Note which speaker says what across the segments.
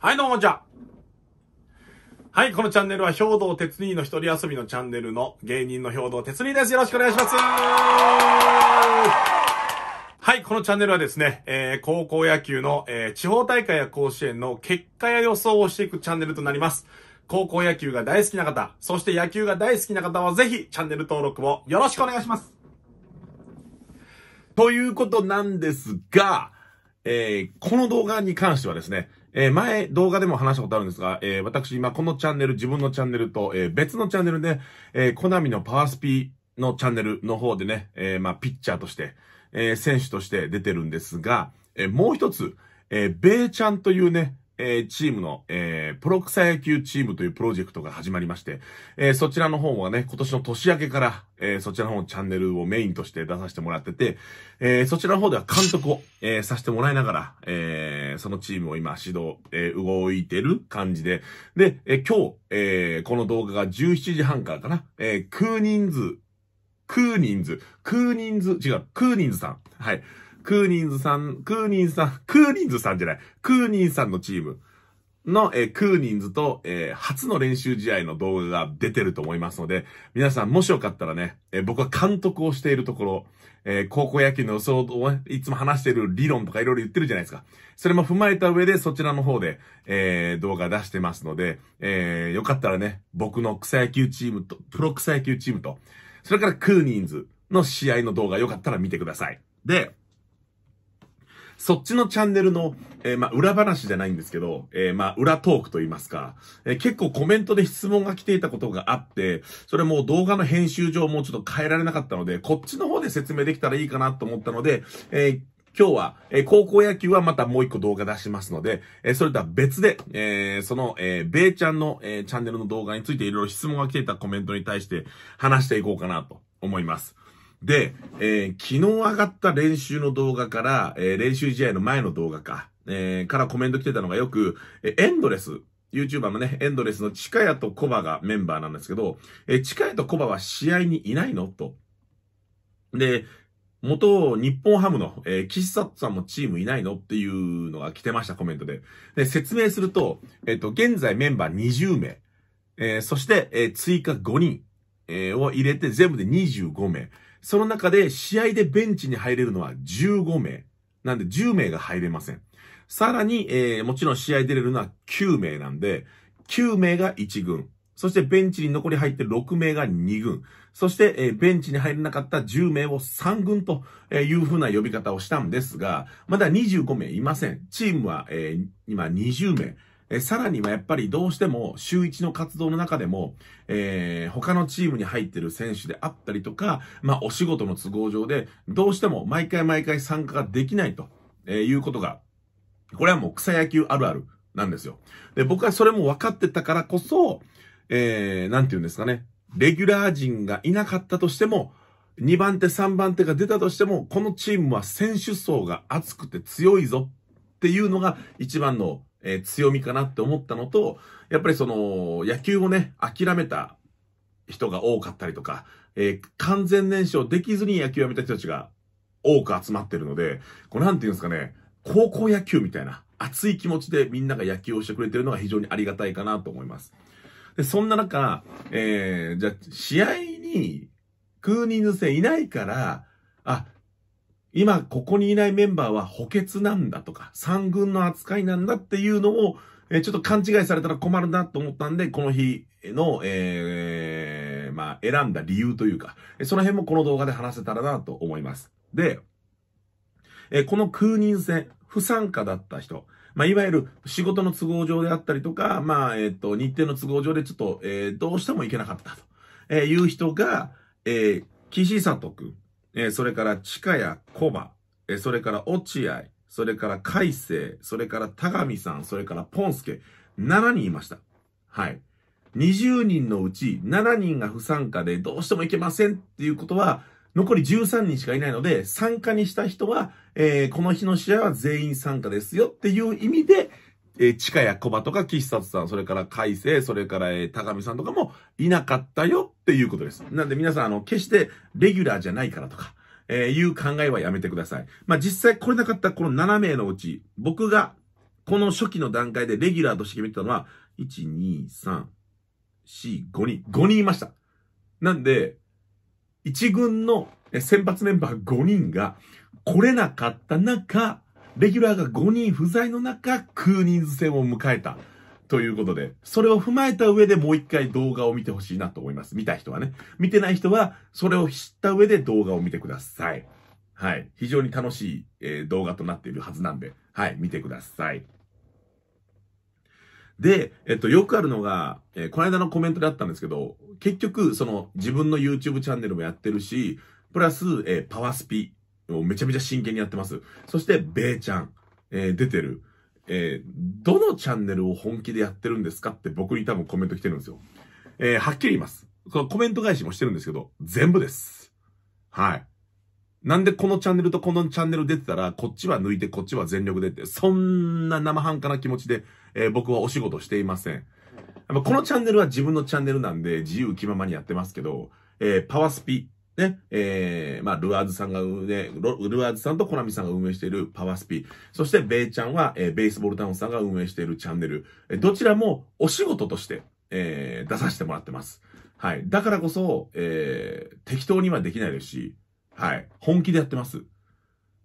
Speaker 1: はい、どうも、じゃはい、このチャンネルは兵道哲人の一人遊びのチャンネルの芸人の兵道哲人です。よろしくお願いします。はい、このチャンネルはですね、えー、高校野球の、えー、地方大会や甲子園の結果や予想をしていくチャンネルとなります。高校野球が大好きな方、そして野球が大好きな方はぜひチャンネル登録もよろしくお願いします。ということなんですが、えー、この動画に関してはですね、えー、前動画でも話したことあるんですが、えー、私今このチャンネル、自分のチャンネルと、えー、別のチャンネルで、えー、コナミのパワースピーのチャンネルの方でね、えー、まあ、ピッチャーとして、えー、選手として出てるんですが、えー、もう一つ、えー、ベイちゃんというね、えー、チームの、えー、プロ草野球チームというプロジェクトが始まりまして、えー、そちらの方はね、今年の年明けから、えー、そちらの方のチャンネルをメインとして出させてもらってて、えー、そちらの方では監督を、えー、させてもらいながら、えー、そのチームを今指導、えー、動いてる感じで、で、えー、今日、えー、この動画が17時半からかな、えー、空人ン空人ー空人ズ、違う、空人ズさん、はい。クーニンズさん、クーニンさん、クーニンズさんじゃない、クーニンさんのチームの、えー、クーニンズと、えー、初の練習試合の動画が出てると思いますので、皆さんもしよかったらね、えー、僕は監督をしているところ、え高校野球の予想を、ね、いつも話してる理論とかいろいろ言ってるじゃないですか。それも踏まえた上でそちらの方で、え動画出してますので、えよかったらね、僕の草野球チームと、プロ草野球チームと、それからクーニンズの試合の動画よかったら見てください。で、そっちのチャンネルの、えー、まあ、裏話じゃないんですけど、えー、まあ、裏トークと言いますか、えー、結構コメントで質問が来ていたことがあって、それも動画の編集上もうちょっと変えられなかったので、こっちの方で説明できたらいいかなと思ったので、え今日は、え高校野球はまたもう一個動画出しますので、えそれとは別で、えその、えー、ちゃんの、えチャンネルの動画についていろいろ質問が来ていたコメントに対して話していこうかなと思います。で、えー、昨日上がった練習の動画から、えー、練習試合の前の動画か、えー、からコメント来てたのがよく、えエンドレス YouTuber のね、エンドレスのチカヤとコバがメンバーなんですけど、えチカヤとコバは試合にいないのと。で、元日本ハムの、えー、岸里さんもチームいないのっていうのが来てました、コメントで。で、説明すると、えっ、ー、と、現在メンバー20名、えー、そして、えー、追加5人、えー、を入れて全部で25名。その中で試合でベンチに入れるのは15名。なんで10名が入れません。さらに、えー、もちろん試合出れるのは9名なんで、9名が1軍。そしてベンチに残り入って6名が2軍。そして、えー、ベンチに入れなかった10名を3軍というふうな呼び方をしたんですが、まだ25名いません。チームは、えー、今20名。えさらにはやっぱりどうしても週1の活動の中でも、えー、他のチームに入ってる選手であったりとか、まあお仕事の都合上で、どうしても毎回毎回参加ができないと、えいうことが、これはもう草野球あるあるなんですよ。で、僕はそれも分かってたからこそ、えー、なんて言うんですかね、レギュラー陣がいなかったとしても、2番手、3番手が出たとしても、このチームは選手層が厚くて強いぞっていうのが一番のえー、強みかなって思ったのと、やっぱりその、野球をね、諦めた人が多かったりとか、えー、完全燃焼できずに野球をやめた人たちが多く集まってるので、こうなんていうんですかね、高校野球みたいな熱い気持ちでみんなが野球をしてくれてるのが非常にありがたいかなと思います。で、そんな中、えー、じゃ、試合に、クーニング戦いないから、あ、今ここにいないメンバーは補欠なんだとか、三軍の扱いなんだっていうのを、えちょっと勘違いされたら困るなと思ったんで、この日の、えー、まあ、選んだ理由というか、その辺もこの動画で話せたらなと思います。で、えこの空人戦、不参加だった人、まあ、いわゆる仕事の都合上であったりとか、まあ、えっ、と、日程の都合上でちょっと、えー、どうしても行けなかったと、えいう人が、えー、岸里くん、えそれから地下やばえそれから落合、それから海星、それから田上さん、それからポンスケ、7人いました。はい。20人のうち7人が不参加でどうしてもいけませんっていうことは、残り13人しかいないので、参加にした人は、えー、この日の試合は全員参加ですよっていう意味で、えー、地下や小馬とか岸里さん、それから海星、それから、えー、高見さんとかもいなかったよっていうことです。なんで皆さん、あの、決してレギュラーじゃないからとか、えー、いう考えはやめてください。まあ、実際来れなかったこの7名のうち、僕がこの初期の段階でレギュラーとして決めてたのは、1、2、3、4、5人、5人いました。なんで、1軍の先発メンバー5人が来れなかった中、レギュラーが5人不在の中、クーニーズ戦を迎えた。ということで、それを踏まえた上でもう一回動画を見てほしいなと思います。見た人はね。見てない人は、それを知った上で動画を見てください。はい。非常に楽しい、えー、動画となっているはずなんで、はい、見てください。で、えっと、よくあるのが、えー、この間のコメントであったんですけど、結局、その、自分の YouTube チャンネルもやってるし、プラス、えー、パワースピめちゃめちゃ真剣にやってます。そして、べーちゃん、えー、出てる。えー、どのチャンネルを本気でやってるんですかって僕に多分コメント来てるんですよ。えー、はっきり言います。のコメント返しもしてるんですけど、全部です。はい。なんでこのチャンネルとこのチャンネル出てたら、こっちは抜いてこっちは全力でって、そんな生半可な気持ちで、えー、僕はお仕事していません。このチャンネルは自分のチャンネルなんで自由気ままにやってますけど、えー、パワースピね、えー、まあ、ルアーズさんが運営、ルアーズさんとコナミさんが運営しているパワースピー、そしてベイちゃんは、えー、ベースボールタウンさんが運営しているチャンネル、えどちらもお仕事として、えー、出させてもらってます。はい。だからこそ、えー、適当にはできないですし、はい。本気でやってます。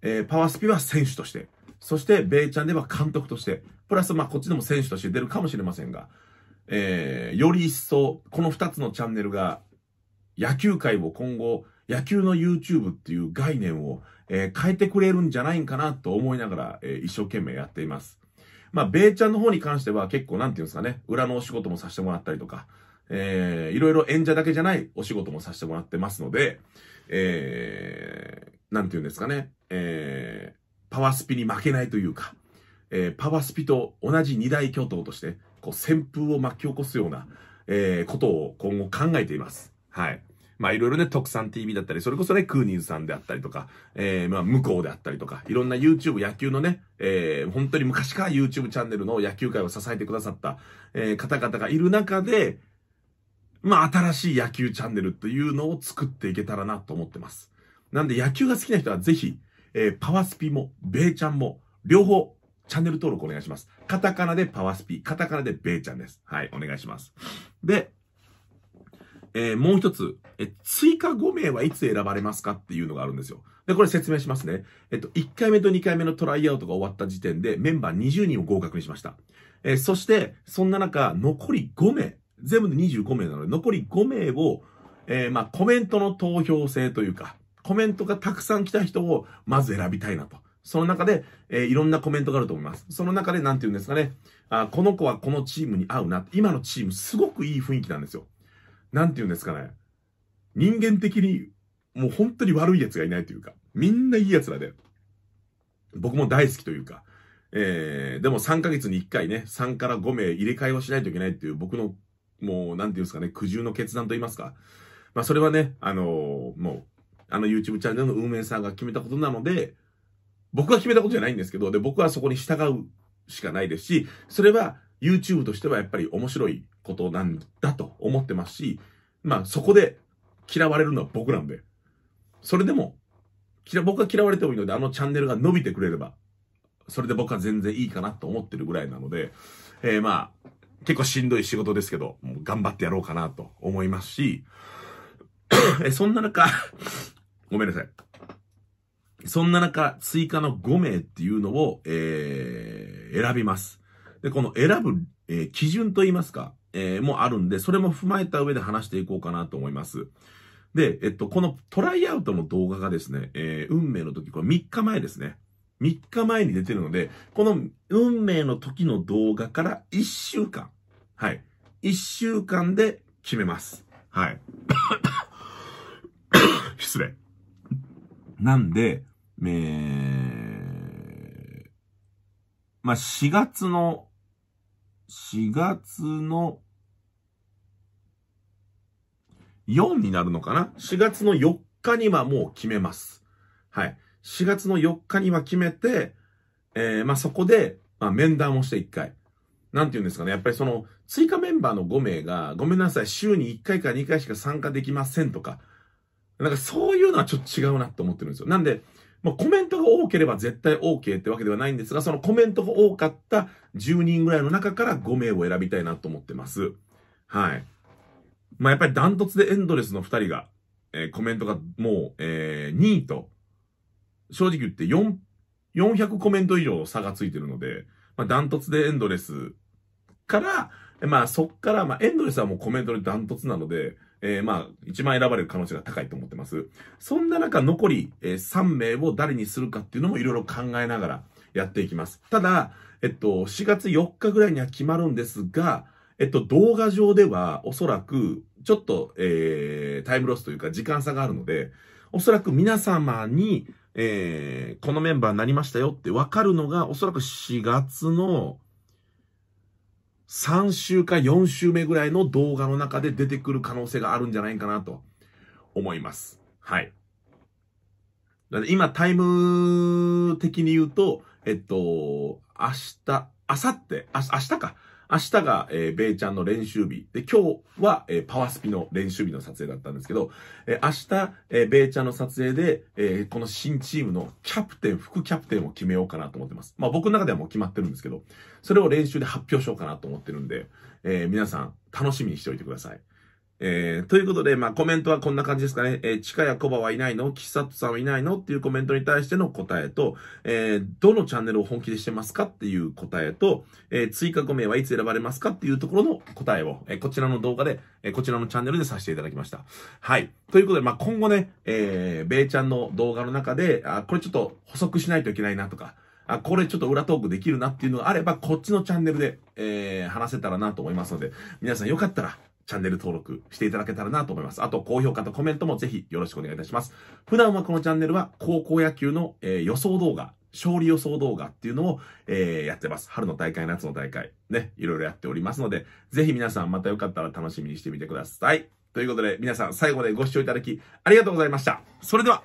Speaker 1: えー、パワースピは選手として、そして、ベイちゃんでは監督として、プラス、まあ、こっちでも選手として出るかもしれませんが、えー、より一層、この二つのチャンネルが野球界を今後、野球の YouTube っていう概念を、えー、変えてくれるんじゃないんかなと思いながら、えー、一生懸命やっています。まあ、ベイちゃんの方に関しては結構なんていうんですかね、裏のお仕事もさせてもらったりとか、えー、いろいろ演者だけじゃないお仕事もさせてもらってますので、えー、なんていうんですかね、えー、パワースピに負けないというか、えー、パワースピと同じ二大巨頭として、こう、旋風を巻き起こすような、えー、ことを今後考えています。はい。まあいろいろね、特産 TV だったり、それこそね、クーニーズさんであったりとか、えー、まあ向こうであったりとか、いろんな YouTube 野球のね、えー、本当に昔から YouTube チャンネルの野球界を支えてくださった、えー、方々がいる中で、まあ新しい野球チャンネルというのを作っていけたらなと思ってます。なんで野球が好きな人はぜひ、えー、パワースピも、ベイちゃんも、両方、チャンネル登録お願いします。カタカナでパワースピ、カタカナでベイちゃんです。はい、お願いします。で、えー、もう一つ、え、追加5名はいつ選ばれますかっていうのがあるんですよ。で、これ説明しますね。えっと、1回目と2回目のトライアウトが終わった時点でメンバー20人を合格にしました。えー、そして、そんな中、残り5名、全部で25名なので、残り5名を、えー、まあ、コメントの投票制というか、コメントがたくさん来た人をまず選びたいなと。その中で、えー、いろんなコメントがあると思います。その中で、なんて言うんですかね。あ、この子はこのチームに合うな。今のチーム、すごくいい雰囲気なんですよ。なんて言うんですかね。人間的に、もう本当に悪い奴がいないというか、みんないい奴らで、僕も大好きというか、えー、でも3ヶ月に1回ね、3から5名入れ替えをしないといけないっていう僕の、もう、なんていうんですかね、苦渋の決断と言いますか。まあ、それはね、あのー、もう、あの YouTube チャンネルの運営さんが決めたことなので、僕は決めたことじゃないんですけど、で、僕はそこに従うしかないですし、それは YouTube としてはやっぱり面白いことなんだと思ってますし、まあそこで嫌われるのは僕なんで。それでも、僕が嫌われてもいいので、あのチャンネルが伸びてくれれば、それで僕は全然いいかなと思ってるぐらいなので、えー、まあ、結構しんどい仕事ですけど、頑張ってやろうかなと思いますし、えそんな中 ごめんなさい。そんな中、追加の5名っていうのを、えー、選びます。で、この選ぶ、えー、基準と言いますか、えー、もあるんで、それも踏まえた上で話していこうかなと思います。で、えっと、このトライアウトの動画がですね、えー、運命の時、これ3日前ですね。3日前に出てるので、この運命の時の動画から1週間。はい。1週間で決めます。はい。失礼。なんで、えー、まあ、4月の4月の4になるのかな ?4 月の4日にはもう決めます。はい。4月の4日には決めて、えー、まあ、そこで、まあ、面談をして1回。なんて言うんですかね。やっぱりその、追加メンバーの5名が、ごめんなさい、週に1回か2回しか参加できませんとか、なんかそういうのはちょっと違うなと思ってるんですよ。なんで、まあ、コメントが多ければ絶対 OK ってわけではないんですが、そのコメントが多かった10人ぐらいの中から5名を選びたいなと思ってます。はい。まあ、やっぱりダントツでエンドレスの2人が、えー、コメントがもう、えー、2位と、正直言って4、400コメント以上差がついてるので、まあ、ダントツでエンドレスから、まあ、そっから、まあ、エンドレスはもうコメントでダントツなので、えー、まあ、一番選ばれる可能性が高いと思ってます。そんな中、残り、えー、3名を誰にするかっていうのもいろいろ考えながらやっていきます。ただ、えっと、4月4日ぐらいには決まるんですが、えっと、動画上ではおそらく、ちょっと、えー、タイムロスというか時間差があるので、おそらく皆様に、えー、このメンバーになりましたよってわかるのが、おそらく4月の、3週か4週目ぐらいの動画の中で出てくる可能性があるんじゃないかなと思います。はい。今、タイム的に言うと、えっと、明日、明後日、あ明日か。明日が、えー、ベイちゃんの練習日。で、今日は、えー、パワースピの練習日の撮影だったんですけど、えー、明日、えー、ベイちゃんの撮影で、えー、この新チームのキャプテン、副キャプテンを決めようかなと思ってます。まあ僕の中ではもう決まってるんですけど、それを練習で発表しようかなと思ってるんで、えー、皆さん楽しみにしておいてください。えー、ということで、まあ、コメントはこんな感じですかね。えー、チカやコバはいないのットさんはいないのっていうコメントに対しての答えと、えー、どのチャンネルを本気でしてますかっていう答えと、えー、追加5名はいつ選ばれますかっていうところの答えを、えー、こちらの動画で、えー、こちらのチャンネルでさせていただきました。はい。ということで、まあ、今後ね、えー、ベイちゃんの動画の中で、あ、これちょっと補足しないといけないなとか、あ、これちょっと裏トークできるなっていうのがあれば、こっちのチャンネルで、えー、話せたらなと思いますので、皆さんよかったら、チャンネル登録していただけたらなと思います。あと、高評価とコメントもぜひよろしくお願いいたします。普段はこのチャンネルは高校野球の、えー、予想動画、勝利予想動画っていうのを、えー、やってます。春の大会、夏の大会、ね、いろいろやっておりますので、ぜひ皆さんまたよかったら楽しみにしてみてください。ということで、皆さん最後までご視聴いただきありがとうございました。それでは、